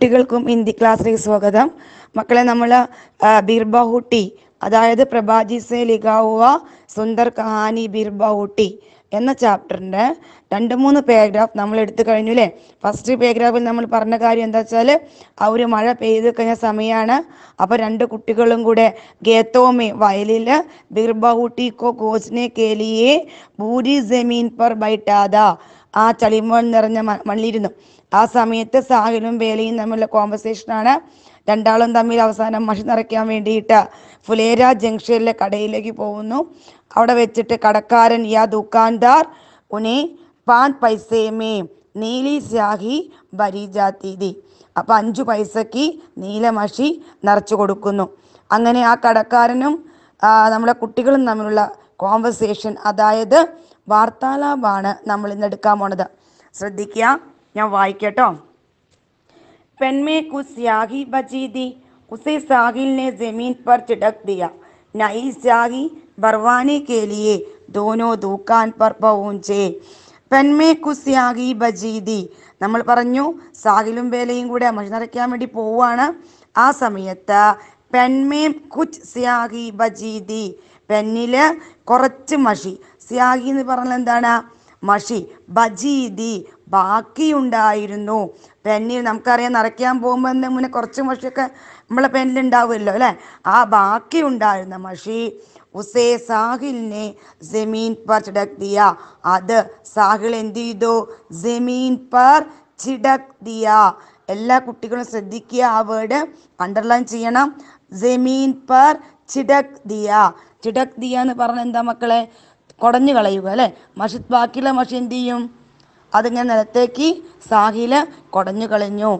കുട്ടികൾക്കും ഹിന്ദി ക്ലാസ്സിലേക്ക് സ്വാഗതം മക്കളെ നമ്മൾ ബിർബഹുട്ടി അതായത് സെ ലിഖാവുക സുന്ദർ കഹാനി ബിർബഹുട്ടി എന്ന ചാപ്റ്ററിൻ്റെ രണ്ട് മൂന്ന് പാരഗ്രാഫ് നമ്മൾ എടുത്തു കഴിഞ്ഞു അല്ലേ ഫസ്റ്റ് പാരഗ്രാഫിൽ നമ്മൾ പറഞ്ഞ കാര്യം എന്താ വെച്ചാൽ ആ ഒരു മഴ പെയ്ത് കഴിഞ്ഞ സമയമാണ് അപ്പോൾ രണ്ട് കുട്ടികളും കൂടെ ഗേത്തോമി വയലിൽ ബിർബഹുട്ടി കോ കോച്ചിനെ കേലിയെ ഭൂരി ജമീൻ പർ ബൈട്ടാദ ആ ചളിമോൾ നിറഞ്ഞ മണ്ണിലിരുന്നു ആ സമയത്ത് സാഹിലും വേലയും തമ്മിലുള്ള കോമ്പസേഷനാണ് രണ്ടാളും തമ്മിൽ അവസാനം മഷി നിറയ്ക്കാൻ വേണ്ടിയിട്ട് ഫുലേര ജംഗ്ഷനിലെ കടയിലേക്ക് പോകുന്നു അവിടെ വെച്ചിട്ട് കടക്കാരൻ യാ ദുക്കാൻദാർ ഉനെ പാൻ പൈസേമേ നീലി സ്യാഹി ബരീജാത്തീതി അപ്പം അഞ്ചു പൈസയ്ക്ക് മഷി നിറച്ചു കൊടുക്കുന്നു അങ്ങനെ ആ കടക്കാരനും നമ്മുടെ കുട്ടികളും തമ്മിലുള്ള കോൺവെർസേഷൻ അതായത് വാർത്താലാപാണ് നമ്മൾ ഇന്ന് എടുക്കാൻ പോണത് ശ്രദ്ധിക്കുക ഞാൻ വായിക്കട്ടോ പെൺമേ കുസ്യാഹി ബജീദി ഉസേ സാഹിലിനെ ജമീൻ പർ ചിടക് ദിയ നൈ സാഹി ഭർവാനെ കേലിയെ ദോനോ ദൂക്കാൻ പർ പൗഞ്ചേ പെൺമേ കുസ്യാഹി ബജീദി നമ്മൾ പറഞ്ഞു സാഹിലും വേലയും കൂടെ നിറയ്ക്കാൻ വേണ്ടി പോവാണ് ആ സമയത്ത് പെൺമേ കുച്ച് സ്യാഹി ബജീദി പെന്നില് കുറച്ച് മഷി ത്യാഗി എന്ന് പറഞ്ഞാൽ എന്താണ് മഷി ബജീദി ബാക്കിയുണ്ടായിരുന്നു പെന്നി നമുക്കറിയാം നിറയ്ക്കാൻ പോകുമ്പോൾ എന്ന് മുന്നേ കുറച്ച് മഷിയൊക്കെ നമ്മളെ പെന്നിലുണ്ടാവുമല്ലോ അല്ലേ ആ ബാക്കി ഉണ്ടായിരുന്ന മഷി ഉസേ സാഹിലിനെ ജമീൻ പർ ചിടക് ദിയ അത് സാഹിൽ എന്ത് ചെയ്തു ജമീൻ പർ ചിടക് ദിയ എല്ലാ കുട്ടികളും ശ്രദ്ധിക്കുക ആ വേർഡ് അണ്ടർലൈൻ ചെയ്യണം ജമീൻ പർ ചിടക് ദിയ ചിടക് ദിയ എന്ന് പറഞ്ഞ എന്താ മക്കളെ കുടഞ്ഞു കളയുക അല്ലെ മഷി ബാക്കിയുള്ള മഷി എന്ത് ചെയ്യും അതിങ്ങനെ നിലത്തേക്ക് സാഹില കുടഞ്ഞു കളഞ്ഞു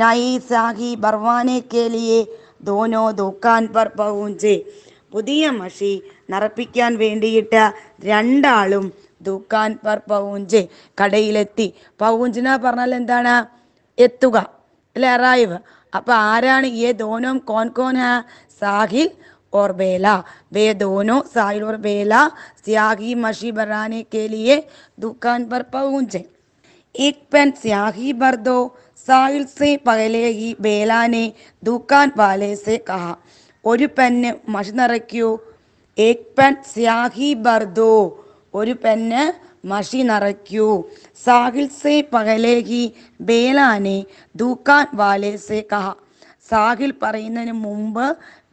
നൈ സാഹി ബർവാനെ കേലിയെ ദോനോ ദൂക്കാൻ പർപ്പവും പൗഞ്ചെ പുതിയ മഷി നിറപ്പിക്കാൻ വേണ്ടിയിട്ട് രണ്ടാളും ദൂക്കാൻ പർ പൗഞ്ചെ കടയിലെത്തി പൗഞ്ചിന പറഞ്ഞാൽ എന്താണ് എത്തുക അല്ലെ അറൈവ് അപ്പൊ ആരാണ് ഏ ദോനോം കോൻ കോൻ സാഹിൽ और बेला वे दोनों साहिल और बेला स्याही मशी बनाने के लिए दुकान पर पहुंचे एक पेन स्याही भर दो साहिल से पहले ही बेला ने दुकान वाले से कहा ഒരു പെന്ന് മഷി നിറയ്ക്കൂ ഏക് പെൻ സ്യാഹി ബർദോ ഒരു പെന്ന് മഷി നിറയ്ക്കൂ സാഹിൽ സെ പകലേഹി ബേലാനെ ദൂക്കാൻ വാലേ സെ കഹ സാഹിൽ പറയുന്നതിന് മുമ്പ്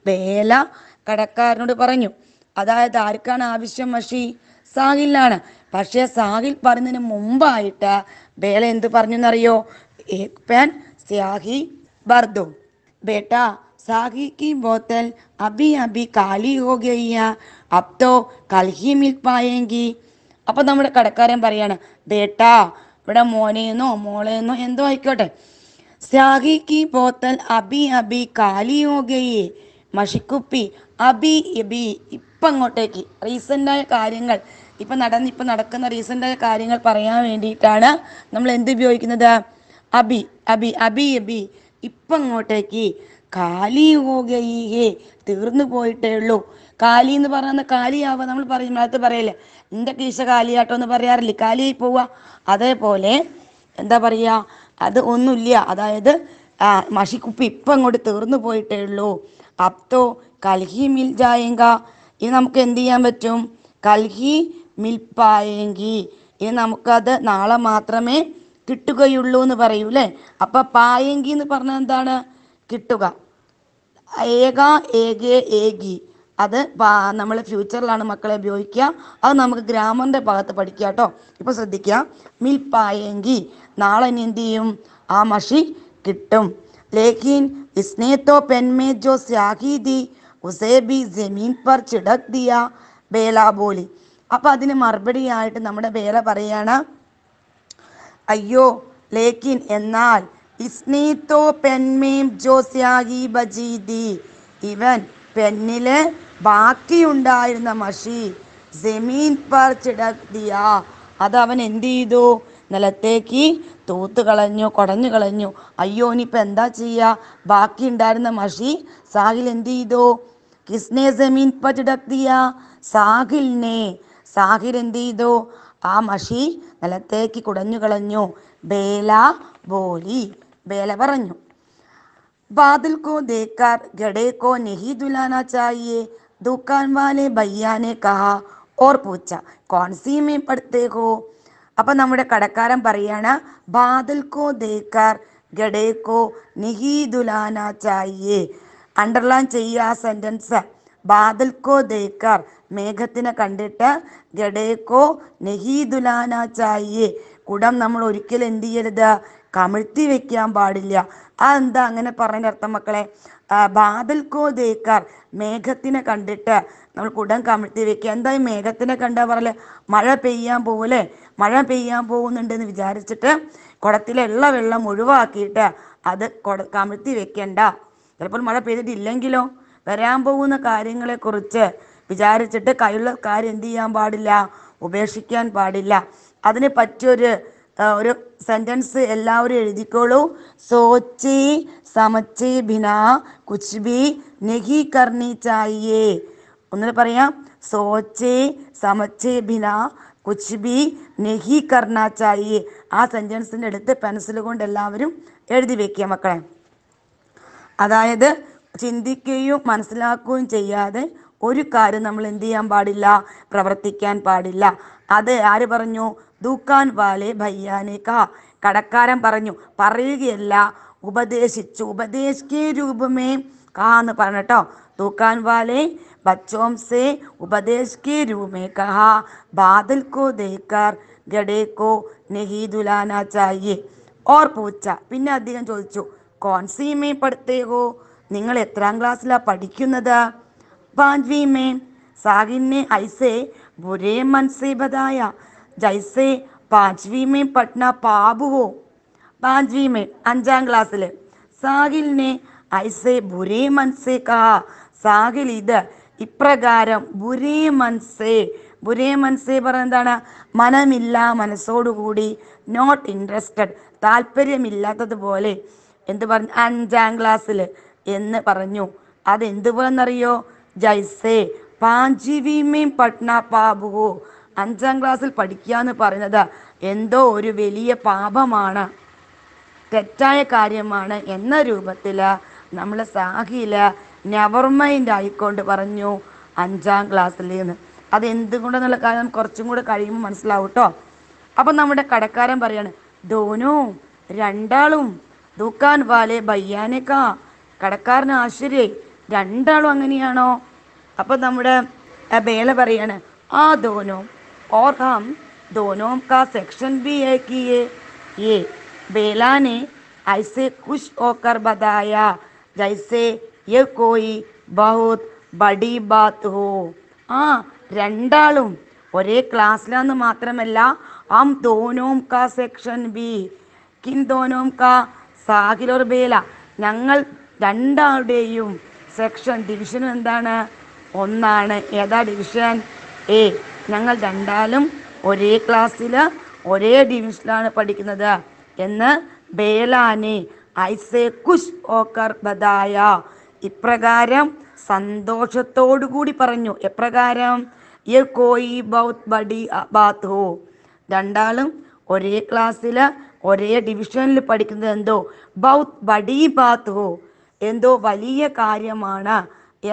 വേല കടക്കാരനോട് പറഞ്ഞു അതായത് ആർക്കാണ് ആവശ്യം മഷി സാഹിലാണ് പക്ഷേ സാഹിൽ പറഞ്ഞതിന് മുമ്പായിട്ട് വേല എന്ത് പറഞ്ഞു എന്നറിയോ ഏക് പാൻ സ്യാഹി ബർദോ ബേട്ടാ സാഹിക്ക് की बोतल अभी अभी കാലി ഹോ ഗയ്യ അപ്തോ കൽഹി മിൽ പായെങ്കി അപ്പൊ നമ്മുടെ കടക്കാരൻ പറയാണ് ബേട്ടാ ഇവിടെ മോനേന്നോ മോളെന്നോ എന്തോ ആയിക്കോട്ടെ സാഹിക്ക് കി ബോത്തൽ അബി അബി കാലി ഹോ ഗയ്യേ മഷിക്കുപ്പി അബി എബി ഇപ്പം അങ്ങോട്ടേക്ക് റീസെൻ്റായ കാര്യങ്ങൾ ഇപ്പം നടന്ന് ഇപ്പം നടക്കുന്ന റീസെൻ്റായ കാര്യങ്ങൾ പറയാൻ വേണ്ടിയിട്ടാണ് നമ്മൾ എന്ത് ഉപയോഗിക്കുന്നത് അബി അബി അബി എബി ഇപ്പം അങ്ങോട്ടേക്ക് കാലി ഹോഗീഹേ തീർന്നു പോയിട്ടേ ഉള്ളൂ കാലി എന്ന് പറയുന്ന കാലിയാവുക നമ്മൾ പറയും അടുത്ത് പറയല്ലേ എൻ്റെ കീശ കാലിയാട്ടോ എന്ന് പറയാറില്ലേ കാലിയായി പോവുക അതേപോലെ എന്താ പറയുക അത് ഒന്നുമില്ല അതായത് മഷിക്കുപ്പി ഇപ്പം അങ്ങോട്ട് തീർന്നു പോയിട്ടേ ഉള്ളൂ അപ്തോ കൽഹി മിൽ ജായങ്ക ഇനി നമുക്ക് എന്ത് ചെയ്യാൻ പറ്റും കൽഹി മിൽപ്പായെങ്കി ഇനി നമുക്കത് നാളെ മാത്രമേ കിട്ടുകയുള്ളൂ എന്ന് പറയൂ അല്ലേ അപ്പൊ പായെങ്കി എന്ന് പറഞ്ഞാൽ എന്താണ് കിട്ടുക ഏക ഏകേ ഏകി അത് നമ്മൾ ഫ്യൂച്ചറിലാണ് മക്കളെ ഉപയോഗിക്കുക അത് നമുക്ക് ഗ്രാമറിന്റെ ഭാഗത്ത് പഠിക്കുക കേട്ടോ ഇപ്പൊ ശ്രദ്ധിക്കുക മിൽപ്പായെങ്കി നാളെ ഇനി എന്ത് ചെയ്യും ആ മഷി കിട്ടും लेकिन इसने तो पेन में जो स्याही दी उसे भी ज़मीन पर छिड़क दिया ബേല ബോലി അപ്പം അതിന് മറുപടിയായിട്ട് നമ്മുടെ ബേല പറയാണ് അയ്യോ ലേക്കിൻ എന്നാൽ ഇസ്നീത്തോ പെൻമേം ജോസ്യാഹി ബജീദി ഇവൻ പെന്നിലെ ബാക്കിയുണ്ടായിരുന്ന മഷി ജമീൻ പർ ചിടക്തിയ അവൻ എന്ത് ചെയ്തു നിലത്തേക്ക് തൂത്ത് കളഞ്ഞു കുടഞ്ഞു കളഞ്ഞു അയ്യോ ഇനിയിപ്പോൾ എന്താ ചെയ്യുക ബാക്കി ഉണ്ടായിരുന്ന മഷി സാഹിൽ എന്ത് ചെയ്തു കിസ്നെ ജമീൻ പറ്റിടത്തിയ സാഹിലിനെ സാഹിൽ എന്ത് ചെയ്തു ആ മഷി നിലത്തേക്ക് കുടഞ്ഞു കളഞ്ഞു ബേല ബോലി ബേല പറഞ്ഞു ബാദിൽ കോ ദേക്കാർ ഗഡേ കോ നെഹി ദുലാന ചായേ ദുക്കാൻ വാലെ ബയ്യാനെ കഹ ഓർ പൂച്ച കോൺസീമേ सी में അപ്പൊ നമ്മുടെ കടക്കാരൻ പറയാണ് ബാദൽക്കോ ദേക്കാർ ഗഡേക്കോ നിഹീദുലാന ചായേ അണ്ടർലൈൻ ചെയ്യുക ആ സെന്റൻസ് ബാദൽക്കോ ദേക്കാർ മേഘത്തിനെ കണ്ടിട്ട് ഗഡേക്കോ നെഹി ചായേ കുടം നമ്മൾ ഒരിക്കലും എന്ത് ചെയ്യരുത് കമിഴ്ത്തി വെക്കാൻ പാടില്ല എന്താ അങ്ങനെ പറഞ്ഞ അർത്ഥം മക്കളെ ബാദൽകോ ദേക്കാർ മേഘത്തിനെ കണ്ടിട്ട് നമ്മൾ കുടം കമിഴ്ത്തി വെക്കുക എന്തായി മേഘത്തിനെ കണ്ടാൽ പറയല് മഴ പെയ്യാൻ പോവല്ലേ മഴ പെയ്യാൻ പോകുന്നുണ്ടെന്ന് വിചാരിച്ചിട്ട് കുടത്തിലെ ഉള്ള വെള്ളം ഒഴിവാക്കിയിട്ട് അത് കൊട കമിഴ്ത്തി വെക്കണ്ട ചിലപ്പോൾ മഴ പെയ്തിട്ടില്ലെങ്കിലോ വരാൻ പോകുന്ന കാര്യങ്ങളെക്കുറിച്ച് വിചാരിച്ചിട്ട് കയ്യിലുള്ള കാര്യം എന്ത് ചെയ്യാൻ പാടില്ല ഉപേക്ഷിക്കാൻ പാടില്ല അതിനെ പറ്റിയൊരു ഒരു സെന്റൻസ് എല്ലാവരും എഴുതിക്കോളൂ സോച്ചി സമച്ചി ബിന കുച്ച് നെഹി കർണി ചായേ ഒന്നുകൂടെ പറയാം സോച്ചി സമച്ചി ബിന കുച്ച് നെഹി കർണ ചായേ ആ സെൻറ്റൻസിൻ്റെ അടുത്ത് പെൻസിൽ കൊണ്ട് എല്ലാവരും എഴുതി വെക്കുക മക്കളെ അതായത് ചിന്തിക്കുകയും മനസ്സിലാക്കുകയും ചെയ്യാതെ ഒരു കാര്യം നമ്മൾ എന്ത് ചെയ്യാൻ പാടില്ല പ്രവർത്തിക്കാൻ പാടില്ല അത് ആര് പറഞ്ഞു ദൂക്കാൻ വാലെ ഭയ്യാനേക്ക കടക്കാരൻ പറഞ്ഞു പറയുകയല്ല ഉപദേശിച്ചു ഉപദേശിക്കേ രൂപമേ കാ എന്ന് പറഞ്ഞട്ടോ തൂക്കാൻ വാലെ ബച്ചോംസേ ഉപദേശിക്കേ രൂപമേ കഹാ रूप में कहा बादल को देखकर गडे പൂച്ച പിന്നെ അദ്ദേഹം ചോദിച്ചു കോൺസീമേ പഠിത്തേകോ നിങ്ങൾ എത്രാം ക്ലാസ്സിലാണ് പഠിക്കുന്നത് പാഞ്ച്വീമേ സാഹിന്നെ ഐസേ ബുരേ മൻസീബതായ ജൈസേ പാഞ്ച്വി മേ പഠന പാപുവോ പാഞ്ച്വി മേ അഞ്ചാം ക്ലാസ്സിൽ സാഹിലിനെ ഐസേ ബുരേ മൻസേ കാ സാഹിൽ ഇത് ഇപ്രകാരം ബുരേ മൻസേ ബുരേ മനസ്സേ പറഞ്ഞ എന്താണ് മനമില്ല മനസ്സോടുകൂടി നോട്ട് ഇൻട്രസ്റ്റഡ് താല്പര്യമില്ലാത്തതുപോലെ എന്ത് പറഞ്ഞു അഞ്ചാം ക്ലാസ്സിൽ എന്ന് പറഞ്ഞു അതെന്തുപോലെന്നറിയോ ജൈസേ പാഞ്ചിവിമേം പട്ന പാബുവോ അഞ്ചാം ക്ലാസ്സിൽ പഠിക്കുക എന്ന് പറയുന്നത് എന്തോ ഒരു വലിയ പാപമാണ് തെറ്റായ കാര്യമാണ് എന്ന രൂപത്തിൽ നമ്മൾ സാഹിയില് നെവർ മൈൻഡ് ആയിക്കൊണ്ട് പറഞ്ഞു അഞ്ചാം ക്ലാസ്സിൽ നിന്ന് അത് എന്തുകൊണ്ടെന്നുള്ള കാര്യം കുറച്ചും കൂടെ കഴിയുമ്പോൾ മനസ്സിലാവും കേട്ടോ അപ്പം നമ്മുടെ കടക്കാരൻ പറയാണ് ധോനു രണ്ടാളും ദൂക്കാൻ വാലെ ബയ്യാനേക്കാ കടക്കാരൻ ആശ്ചര്യ രണ്ടാളും അങ്ങനെയാണോ അപ്പം നമ്മുടെ ബേല പറയാണ് ആ ധോനു और हम दोनों का सेक्शन भी है कि ये ये बेला ने ऐसे खुश होकर बताया जैसे ये कोई बहुत ബഡി ബാത്ത് ഹോ ആ രണ്ടാളും ഒരേ ക്ലാസ്സിലാന്ന് മാത്രമല്ല ആം ദോനോം കാ സെക്ഷൻ ബി കിൻ ദോനോം കാ സാഹിലോർ ബേല ഞങ്ങൾ രണ്ടാളുടെയും സെക്ഷൻ ഡിവിഷൻ എന്താണ് ഒന്നാണ് ഏതാ ഡിവിഷൻ എ ഞങ്ങൾ രണ്ടാലും ഒരേ ക്ലാസ്സിൽ ഒരേ ഡിവിഷനിലാണ് പഠിക്കുന്നത് എന്ന് ബേലാനി ഐസേ കുഷ് ഓക്കർ ബദായ ഇപ്രകാരം സന്തോഷത്തോടു കൂടി പറഞ്ഞു എപ്രകാരം യെ കോയി ബൗത് ബഡി ബാത്ത് ഹോ രണ്ടാളും ഒരേ ക്ലാസ്സിൽ ഒരേ ഡിവിഷനിൽ പഠിക്കുന്നത് എന്തോ ബൗത് ബഡി ബാത്ത് ഹോ എന്തോ വലിയ കാര്യമാണ്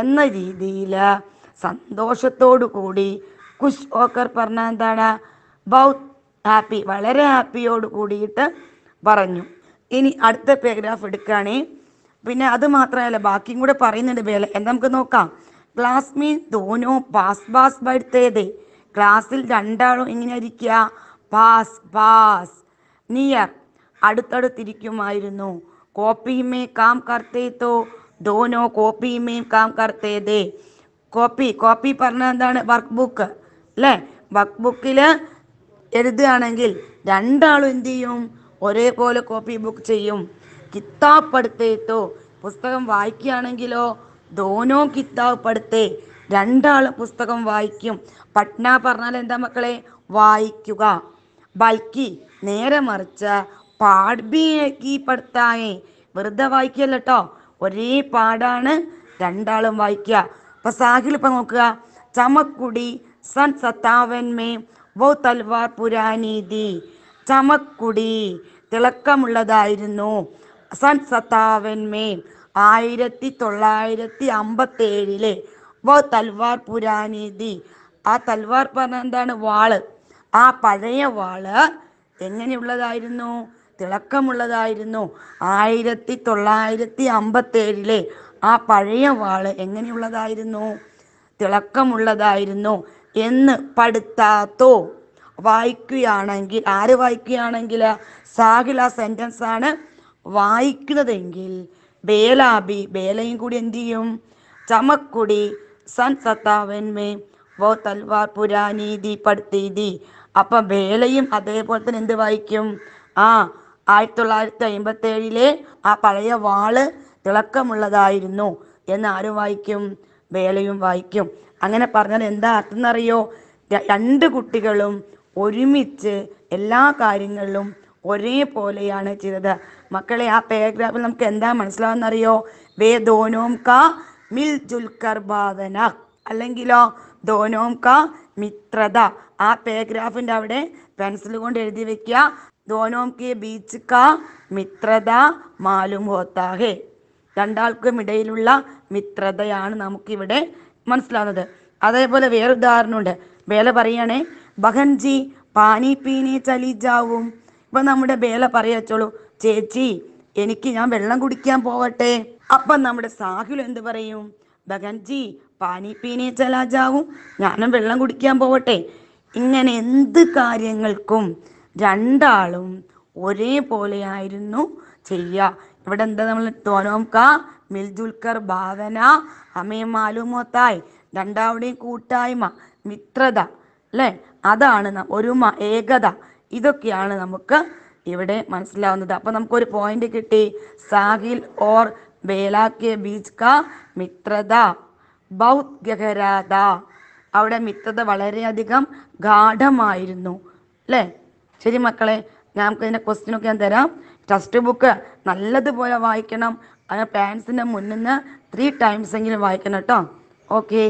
എന്ന രീതിയിൽ സന്തോഷത്തോടു കൂടി കുഷ് ഓക്കർ പറഞ്ഞ എന്താണ് ബൗത്ത് ഹാപ്പി വളരെ ഹാപ്പിയോട് കൂടിയിട്ട് പറഞ്ഞു ഇനി അടുത്ത പാരഗ്രാഫ് എടുക്കുകയാണേ പിന്നെ അത് മാത്രമല്ല ബാക്കിയും കൂടെ പറയുന്നുണ്ട് വേല എന്താ നമുക്ക് നോക്കാം ക്ലാസ് മീൻ തോനോ പാസ് പാസ് ബടുത്തേതേ ക്ലാസ്സിൽ രണ്ടാളും ഇങ്ങനെ ഇരിക്കുക പാസ് പാസ് നിയർ അടുത്തടുത്തിരിക്കുമായിരുന്നു കോപ്പിയുമേ കാം കർത്തേത്തോ ദോനോ കോപ്പിയുമേ കാം കർത്തേതേ കോപ്പി കോപ്പി പറഞ്ഞ എന്താണ് വർക്ക് ബുക്ക് അല്ലേ ബുക്കിൽ എഴുതുകയാണെങ്കിൽ രണ്ടാളും എന്ത് ചെയ്യും ഒരേപോലെ കോപ്പി ബുക്ക് ചെയ്യും കിത്താബ് പഠിത്തേത്തോ പുസ്തകം വായിക്കുകയാണെങ്കിലോ ദോനോ കിത്താബ് പഠിത്തേ രണ്ടാളും പുസ്തകം വായിക്കും പട്ന പറഞ്ഞാൽ എന്താ മക്കളെ വായിക്കുക ബൽക്കി നേരെ മറിച്ച് പാഡ്ബിയേക്ക് പഠിത്തായേ വെറുതെ വായിക്കല്ല കേട്ടോ ഒരേ പാടാണ് രണ്ടാളും വായിക്കുക ഇപ്പം സാഹിൽ ഇപ്പം നോക്കുക ചമക്കുടി सन सत्तावन में वो തൽവാർ പുരാനീതി ചമക്കുടി തിളക്കമുള്ളതായിരുന്നു സൺ സത്താവന്മേ ആയിരത്തി തൊള്ളായിരത്തി അമ്പത്തി ഏഴിലെ വോ തൽവാർ പുരാനീതി ആ തൽവാർ പറഞ്ഞ എന്താണ് വാള് ആ പഴയ വാള് എങ്ങനെയുള്ളതായിരുന്നു തിളക്കമുള്ളതായിരുന്നു ആയിരത്തി തൊള്ളായിരത്തി അമ്പത്തേഴിലെ ആ പഴയ വാള് എങ്ങനെയുള്ളതായിരുന്നു തിളക്കമുള്ളതായിരുന്നു എന്ന് പഠിത്താത്തോ വായിക്കുകയാണെങ്കിൽ ആര് വായിക്കുകയാണെങ്കിൽ ആ സെൻറ്റൻസ് ആണ് വായിക്കുന്നതെങ്കിൽ ബേലാബി ബേലയും കൂടി എന്ത് ചെയ്യും ചമക്കുടി സൻ സത്താവന്മേ വോ തൽവാർ പുരാനീതി പഠിത്തീതി അപ്പൊ ബേലയും അതേപോലെ തന്നെ എന്ത് വായിക്കും ആ ആയിരത്തി തൊള്ളായിരത്തി അമ്പത്തി ഏഴിലെ ആ പഴയ വാള് തിളക്കമുള്ളതായിരുന്നു എന്ന് ആര് വായിക്കും വേലയും വായിക്കും അങ്ങനെ പറഞ്ഞാൽ എന്താ അർത്ഥം എന്നറിയോ രണ്ട് കുട്ടികളും ഒരുമിച്ച് എല്ലാ കാര്യങ്ങളിലും ഒരേപോലെയാണ് ചെയ്തത് മക്കളെ ആ പാരഗ്രാഫിൽ നമുക്ക് എന്താ മനസ്സിലാവുന്നറിയോ വേ ദോനോം കാ മിൽ ജുൽക്കർ ബാധന അല്ലെങ്കിലോ ദോനോം കാ മിത്രത ആ പാരഗ്രാഫിൻ്റെ അവിടെ പെൻസിൽ കൊണ്ട് എഴുതി വെക്കുക ദോനോം കെ ബീച്ച് കാ മിത്രത മാലും ഹോത്താഹേ രണ്ടാൾക്കും ഇടയിലുള്ള മിത്രതയാണ് നമുക്കിവിടെ മനസ്സിലാവുന്നത് അതേപോലെ വേറെ ഉദാഹരണമുണ്ട് ബേല പറയണേ ബഹൻജി പാനി പീനി ചലിജാവും ഇപ്പൊ നമ്മുടെ ബേല പറയച്ചോളൂ ചേച്ചി എനിക്ക് ഞാൻ വെള്ളം കുടിക്കാൻ പോവട്ടെ അപ്പൊ നമ്മുടെ സാഹുൽ എന്ത് പറയും ബഹൻജി പാനി പീനി ചലാജാവും ഞാനും വെള്ളം കുടിക്കാൻ പോവട്ടെ ഇങ്ങനെ എന്ത് കാര്യങ്ങൾക്കും രണ്ടാളും ഒരേപോലെയായിരുന്നു ചെയ്യുക ഇവിടെ എന്താ നമ്മൾ തോനോംക മിൽജുൽക്കർ ഭാവന അമേ മാലുമോത്തായ് രണ്ടാവുടെയും കൂട്ടായ്മ മിത്രത അല്ലേ അതാണ് ഒരുമ ഏകത ഇതൊക്കെയാണ് നമുക്ക് ഇവിടെ മനസ്സിലാവുന്നത് അപ്പൊ നമുക്കൊരു പോയിന്റ് കിട്ടി സാഹിൽ ഓർ ബേലാക്കിയ ബീച്ച് കാ മിത്രത ബൗദ് ഗഹരാത അവിടെ മിത്രത വളരെയധികം ഗാഠമായിരുന്നു അല്ലേ ശരി മക്കളെ ഞങ്ങൾക്ക് അതിൻ്റെ ക്വസ്റ്റ്യനൊക്കെ ഞാൻ തരാം ടെക്സ്റ്റ് ബുക്ക് നല്ലതുപോലെ വായിക്കണം അതിന് പാരൻസിൻ്റെ മുന്നിൽ നിന്ന് ത്രീ ടൈംസ് എങ്കിലും വായിക്കണം കേട്ടോ ഓക്കേ